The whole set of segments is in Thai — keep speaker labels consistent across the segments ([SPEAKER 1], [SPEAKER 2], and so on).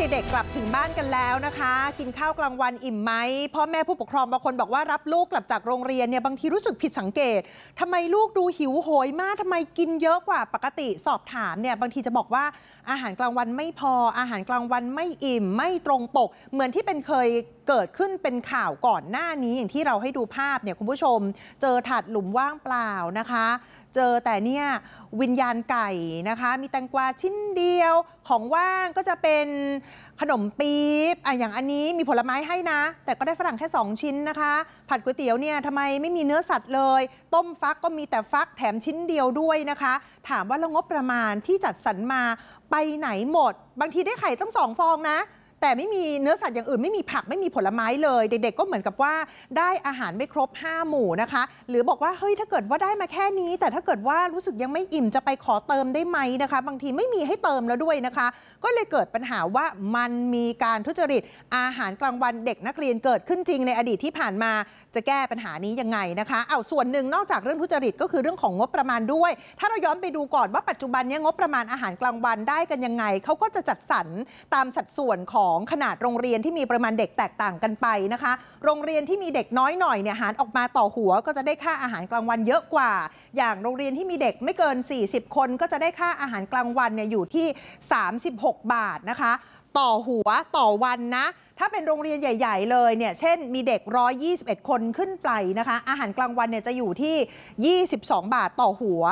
[SPEAKER 1] เด็กๆกลับถึงบ้านกันแล้วนะคะ กินข้าวกลางวันอิ่มไหมพ่อแม่ผู้ปกครองบางคนบอกว่ารับลูกกลับจากโรงเรียนเนี่ยบางทีรู้สึกผิดสังเกต ทำไมลูกดูหิวโหยมาก ทำไมกินเยอะกว่าปกติสอบถามเนี่ยบางทีจะบอกว่าอาหารกลางวันไม่พออาหารกลางวันไม่อิ่มไม่ตรงปก เหมือนที่เป็นเคยเกิดขึ้นเป็นข่าวก่อนหน้านี้ อย่างที่เราให้ดูภาพเนี่ยคุณผู้ชมเจอถาดหลุมว่างเปล่านะคะ เจอแต่เนี่ยวิญญาณไก่นะคะ มีแตงกวาชิ้นเดียวของว่างก็จะเป็นขนมปี๊บอ่ะอย่างอันนี้มีผลไม้ให้นะ แต่ก็ได้ฝรั่งแค่2 ชิ้นนะคะ ผัดก๋วยเตี๋ยวเนี่ยทำไมไม่มีเนื้อสัตว์เลย ต้มฟักก็มีแต่ฟักแถมชิ้นเดียวด้วยนะคะ ถามว่าเรางบประมาณที่จัดสรรมาไปไหนหมด บางทีได้ไข่ต้องสองฟองนะแต่ไม่มีเนื้อสัตว์อย่างอื่นไม่มีผักไม่มีผลไม้เลยเด็กๆก็เหมือนกับว่าได้อาหารไม่ครบ 5 หมู่นะคะ หรือบอกว่าเฮ้ยถ้าเกิดว่าได้มาแค่นี้ แต่ถ้าเกิดว่ารู้สึกยังไม่อิ่ม จะไปขอเติมได้ไหมนะคะ บางทีไม่มีให้เติมแล้วด้วยนะคะ ก็เลยเกิดปัญหาว่ามันมีการทุจริตอาหารกลางวันเด็กนักเรียนเกิดขึ้นจริงในอดีตที่ผ่านมา จะแก้ปัญหานี้ยังไงนะคะ เอาส่วนหนึ่งนอกจากเรื่องทุจริตก็คือเรื่องของงบประมาณด้วย ถ้าเราย้อนไปดูก่อนว่าปัจจุบันนี้งบประมาณอาหารกลางวันได้กันยังไงเขาก็จะจัดสรรตามสัดส่วนของของขนาดโรงเรียนที่มีประมาณเด็กแตกต่างกันไปนะคะ โรงเรียนที่มีเด็กน้อยหน่อยเนี่ยหารออกมาต่อหัวก็จะได้ค่าอาหารกลางวันเยอะกว่า อย่างโรงเรียนที่มีเด็กไม่เกิน 40 คน ก็จะได้ค่าอาหารกลางวันเนี่ยอยู่ที่ 36 บาทนะคะต่อหัวต่อวันนะถ้าเป็นโรงเรียนใหญ่ๆเลยเนี่ยเช่นมีเด็ก 121 คนขึ้นไปนะคะ อาหารกลางวันเนี่ยจะอยู่ที่ 22 บาทต่อหัว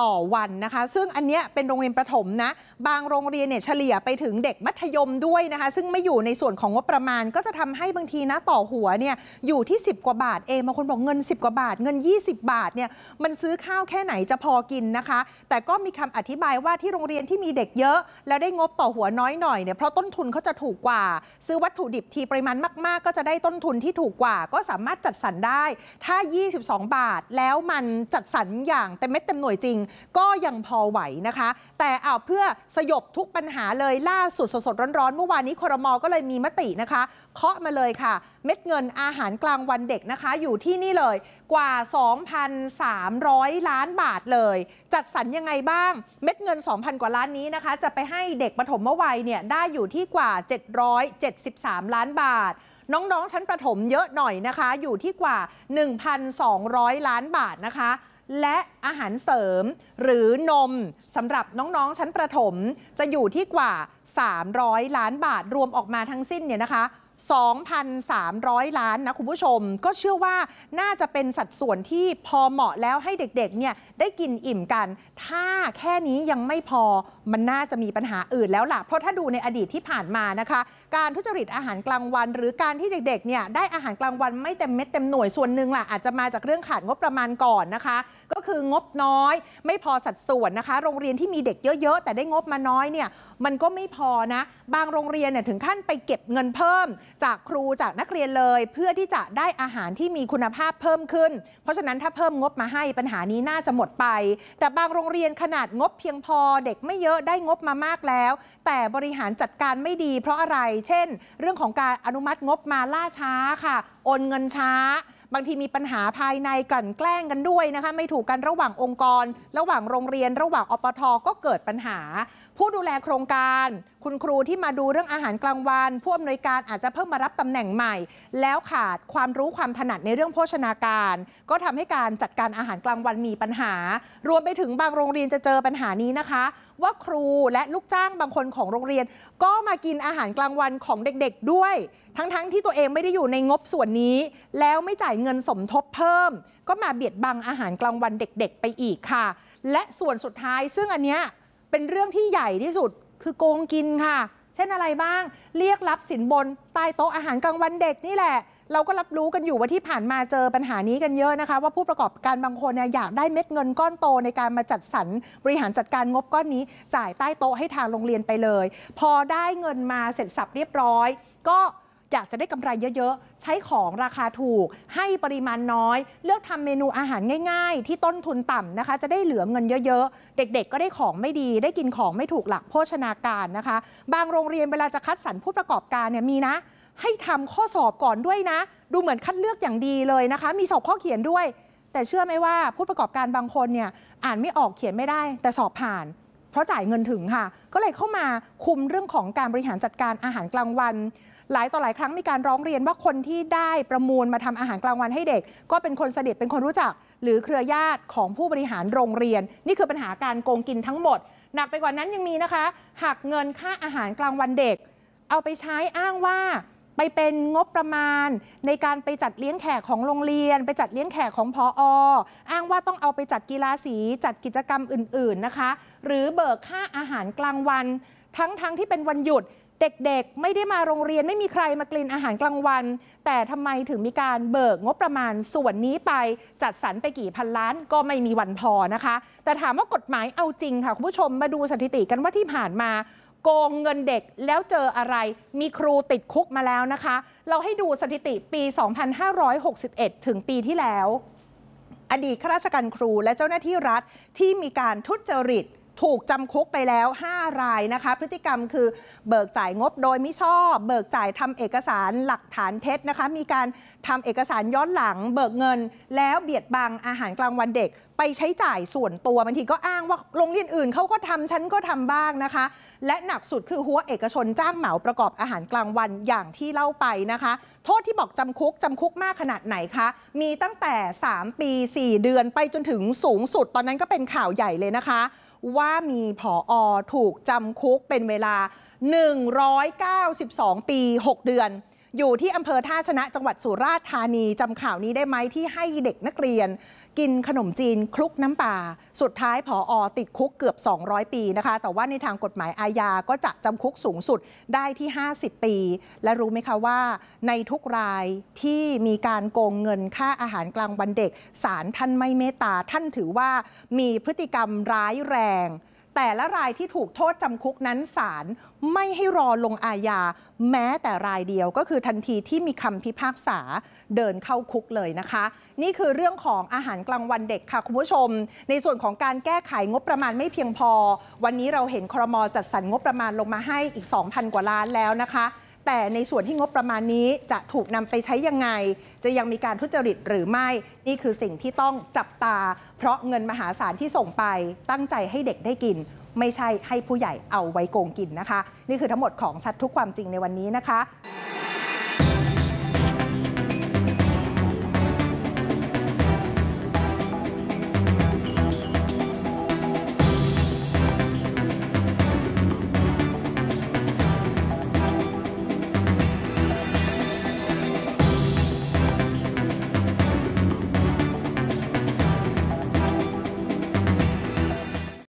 [SPEAKER 1] ต่อวันนะคะซึ่งอันเนี้ยเป็นโรงเรียนประถมนะ บางโรงเรียนเนี่ยเฉลี่ยไปถึงเด็กมัธยมด้วยนะคะซึ่งไม่อยู่ในส่วนของงบประมาณก็จะทำให้บางทีนะ ต่อหัวเนี่ยอยู่ที่ 10 กว่าบาทเองบางคนบอกเงิน 10 กว่าบาทเงิน 20 บาทเนี่ยมันซื้อข้าวแค่ไหนจะพอกินนะคะ แต่ก็มีคำอธิบายว่าที่โรงเรียนที่มีเด็กเยอะแล้วได้งบต่อหัวน้อยหน่อยเนี่ยเพราะต้นนทุนเขาจะถูกกว่า ซื้อวัตถุดิบทีปริมาณมากๆ ก็จะได้ต้นทุนที่ถูกกว่าก็สามารถจัดสรรได้ถ้า 22 บาทแล้วมันจัดสรรอย่างเต็มเม็ดเต็มหน่วยจริง ก็ยังพอไหวนะคะ แต่เอาเพื่อสยบทุกปัญหาเลยล่าสุด สดๆร้อนๆ เมื่อวานนี้ครมก็เลยมีมตินะคะ เคาะมาเลยค่ะ เม็ดเงินอาหารกลางวันเด็กนะคะ อยู่ที่นี่เลยกว่า 2,300 ล้านบาทเลย จัดสรรยังไงบ้างเม็ดเงิน 2,000 กว่าล้านนี้นะคะ จะไปให้เด็กปฐมวัยเนี่ยได้อยู่ที่ที่กว่า 773 ล้านบาท น้องๆ ชั้นประถมเยอะหน่อยนะคะอยู่ที่กว่า 1,200 ล้านบาทนะคะ และอาหารเสริมหรือนมสำหรับน้องๆชั้นประถมจะอยู่ที่กว่า 300 ล้านบาท รวมออกมาทั้งสิ้นเนี่ยนะคะ2,300 ล้านนะคุณผู้ชมก็เชื่อว่าน่าจะเป็นสัดส่วนที่พอเหมาะแล้วให้เด็กๆเนี่ยได้กินอิ่มกัน ถ้าแค่นี้ยังไม่พอมันน่าจะมีปัญหาอื่นแล้วล่ะ เพราะถ้าดูในอดีตที่ผ่านมานะคะ การทุจริตอาหารกลางวัน หรือการที่เด็กๆเนี่ยได้อาหารกลางวันไม่เต็มเม็ดเต็มหน่วยส่วนหนึ่งล่ะอาจจะมาจากเรื่องขาดงบประมาณก่อนนะคะ ก็คืองบน้อย ไม่พอสัดส่วนนะคะ โรงเรียนที่มีเด็กเยอะๆแต่ได้งบมาน้อยเนี่ยมันก็ไม่พอนะบางโรงเรียนเนี่ยถึงขั้นไปเก็บเงินเพิ่มจากครูจากนักเรียนเลยเพื่อที่จะได้อาหารที่มีคุณภาพเพิ่มขึ้น เพราะฉะนั้นถ้าเพิ่มงบมาให้ปัญหานี้น่าจะหมดไป แต่บางโรงเรียนขนาดงบเพียงพอเด็กไม่เยอะได้งบมามากแล้ว แต่บริหารจัดการไม่ดี เพราะอะไร เช่น เรื่องของการอนุมัติงบมาล่าช้าค่ะโอนเงินช้า บางทีมีปัญหาภายในกลั่นแกล้งกันด้วยนะคะไม่ถูกกันระหว่างองค์กร ระหว่างโรงเรียน ระหว่างอปทก็เกิดปัญหา ผู้ดูแลโครงการ คุณครูที่มาดูเรื่องอาหารกลางวันผู้อำนวยการอาจจะเพิ่มมารับตำแหน่งใหม่ แล้วขาดความรู้ความถนัดในเรื่องโภชนาการ ก็ทำให้การจัดการอาหารกลางวันมีปัญหา รวมไปถึงบางโรงเรียนจะเจอปัญหานี้นะคะ ว่าครูและลูกจ้างบางคนของโรงเรียน ก็มากินอาหารกลางวันของเด็กๆ ด้วย ทั้งๆ ที่ตัวเองไม่ได้อยู่ในงบส่วนนี้นี้แล้วไม่จ่ายเงินสมทบเพิ่ม ก็มาเบียดบังอาหารกลางวันเด็กๆไปอีกค่ะ และส่วนสุดท้าย ซึ่งอันเนี้ยเป็นเรื่องที่ใหญ่ที่สุดคือโกงกินค่ะ เช่นอะไรบ้างเรียกรับสินบนใต้โต๊ะอาหารกลางวันเด็กนี่แหละ เราก็รับรู้กันอยู่ว่าที่ผ่านมาเจอปัญหานี้กันเยอะนะคะ ว่าผู้ประกอบการบางคนเนี่ยอยากได้เม็ดเงินก้อนโตในการมาจัดสรรบริหารจัดการงบก้อนนี้ จ่ายใต้โต๊ะให้ทางโรงเรียนไปเลย พอได้เงินมาเสร็จสับเรียบร้อย ก็อยากจะได้กำไรเยอะๆ ใช้ของราคาถูก ให้ปริมาณน้อย เลือกทำเมนูอาหารง่ายๆ ที่ต้นทุนต่ำนะคะ จะได้เหลือเงินเยอะๆ เด็กๆ ก็ได้ของไม่ดี ได้กินของไม่ถูกหลักโภชนาการนะคะ บางโรงเรียนเวลาจะคัดสรรผู้ประกอบการเนี่ยมีนะ ให้ทำข้อสอบก่อนด้วยนะ ดูเหมือนคัดเลือกอย่างดีเลยนะคะ มีสอบข้อเขียนด้วย แต่เชื่อไหมว่าผู้ประกอบการบางคนเนี่ยอ่านไม่ออกเขียนไม่ได้ แต่สอบผ่านเพราะจ่ายเงินถึงค่ะ ก็เลยเข้ามาคุมเรื่องของการบริหารจัดการอาหารกลางวัน หลายต่อหลายครั้งมีการร้องเรียนว่าคนที่ได้ประมูลมาทำอาหารกลางวันให้เด็ก ก็เป็นคนสนิทเป็นคนรู้จัก หรือเครือญาติของผู้บริหารโรงเรียน นี่คือปัญหาการโกงกินทั้งหมดหนักไปกว่านั้นยังมีนะคะหักเงินค่าอาหารกลางวันเด็ก เอาไปใช้อ้างว่าไปเป็นงบประมาณ ในการไปจัดเลี้ยงแขกของโรงเรียน ไปจัดเลี้ยงแขกของพออ อ้างว่าต้องเอาไปจัดกีฬาสีจัดกิจกรรมอื่นๆนะคะ หรือเบิกค่าอาหารกลางวัน ทั้งๆทที่เป็นวันหยุดเด็กๆไม่ได้มาโรงเรียนไม่มีใครมากลินอาหารกลางวัน แต่ทำไมถึงมีการเบิกงบประมาณ ส่วนนี้ไปจัดสรรไปกี่พันล้านก็ไม่มีวันพอนะคะ แต่ถามว่ากฎหมายเอาจริงค่ะคุณผู้ชมมาดูสถิติกันว่าที่ผ่านมาโกงเงินเด็กแล้วเจออะไร มีครูติดคุกมาแล้วนะคะ เราให้ดูสถิติปี 2561 ถึงปีที่แล้ว อดีตข้าราชการครูและเจ้าหน้าที่รัฐที่มีการทุจริตถูกจำคุกไปแล้ว 5 รายนะคะ พฤติกรรมคือเบิกจ่ายงบโดยมิชอบ เบิกจ่ายทำเอกสารหลักฐานเท็จนะคะ มีการทำเอกสารย้อนหลัง เบิกเงิน แล้วเบียดบังอาหารกลางวันเด็กไปใช้จ่ายส่วนตัวบางทีก็อ้างว่าโรงเรียน อื่นเขาก็ทำฉันก็ทำบ้างนะคะ และหนักสุดคือหัวเอกชนจ้างเหมาประกอบอาหารกลางวันอย่างที่เล่าไปนะคะ โทษที่บอกจำคุกจำคุกมากขนาดไหนคะมีตั้งแต่ 3 ปี 4 เดือนไปจนถึงสูงสุด ตอนนั้นก็เป็นข่าวใหญ่เลยนะคะว่ามีผออถูกจำคุกเป็นเวลา 192 ปี 6 เดือนอยู่ที่อำเภอท่าชนะจังหวัดสุราษฎร์ธานีจำข่าวนี้ได้ไหมที่ให้เด็กนักเรียน กินขนมจีนคลุกน้ำปลาสุดท้ายผออติดคุกเกือบ 200 ปีนะคะ แต่ว่าในทางกฎหมายอาญาก็จะจำคุกสูงสุดได้ที่ 50 ปี และรู้ไหมคะว่า ในทุกรายที่มีการโกงเงินค่าอาหารกลางวันเด็กศาลท่านไม่เมตตาท่านถือว่ามีพฤติกรรมร้ายแรงแต่ละรายที่ถูกโทษจำคุกนั้นศาลไม่ให้รอลงอาญาแม้แต่รายเดียวก็คือทันทีที่มีคำพิพากษาเดินเข้าคุกเลยนะคะ นี่คือเรื่องของอาหารกลางวันเด็กค่ะ คุณผู้ชม ในส่วนของการแก้ไขงบประมาณไม่เพียงพอ วันนี้เราเห็นครมจัดสรรงบประมาณลงมาให้อีก 2,000 กว่าล้านแล้วนะคะแต่ในส่วนที่งบประมาณนี้จะถูกนำไปใช้ยังไง จะยังมีการทุจริตหรือไม่ นี่คือสิ่งที่ต้องจับตา เพราะเงินมหาศาลที่ส่งไป ตั้งใจให้เด็กได้กิน ไม่ใช่ให้ผู้ใหญ่เอาไว้โกงกินนะคะ นี่คือทั้งหมดของสัตว์ทุกความจริงในวันนี้นะคะ